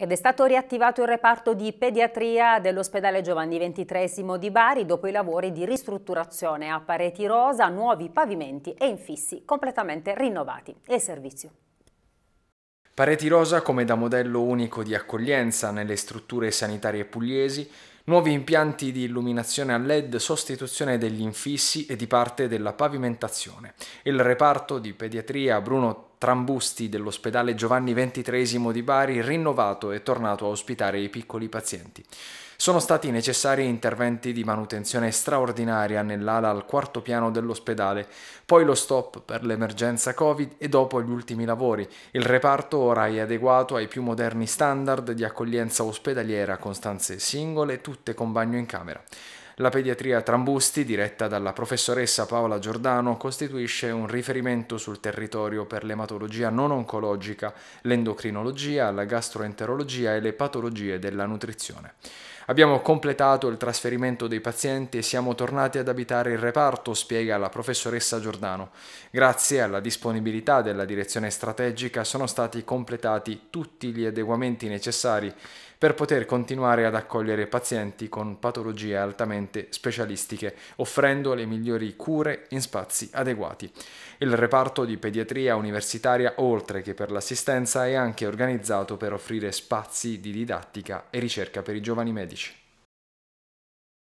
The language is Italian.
Ed è stato riattivato il reparto di pediatria dell'ospedale Giovanni XXIII di Bari dopo i lavori di ristrutturazione a pareti rosa, nuovi pavimenti e infissi completamente rinnovati. E il servizio. Pareti rosa come da modello unico di accoglienza nelle strutture sanitarie pugliesi, nuovi impianti di illuminazione a LED, sostituzione degli infissi e di parte della pavimentazione. Il reparto di pediatria Bruno Trambusti dell'ospedale Giovanni XXIII di Bari, rinnovato e tornato a ospitare i piccoli pazienti. Sono stati necessari interventi di manutenzione straordinaria nell'ala al quarto piano dell'ospedale, poi lo stop per l'emergenza Covid e dopo gli ultimi lavori. Il reparto ora è adeguato ai più moderni standard di accoglienza ospedaliera con stanze singole, tutte con bagno in camera. La pediatria Trambusti, diretta dalla professoressa Paola Giordano, costituisce un riferimento sul territorio per l'ematologia non oncologica, l'endocrinologia, la gastroenterologia e le patologie della nutrizione. Abbiamo completato il trasferimento dei pazienti e siamo tornati ad abitare il reparto, spiega la professoressa Giordano. Grazie alla disponibilità della direzione strategica sono stati completati tutti gli adeguamenti necessari per poter continuare ad accogliere pazienti con patologie altamente prettamente specialistiche, offrendo le migliori cure in spazi adeguati. Il reparto di pediatria universitaria, oltre che per l'assistenza, è anche organizzato per offrire spazi di didattica e ricerca per i giovani medici.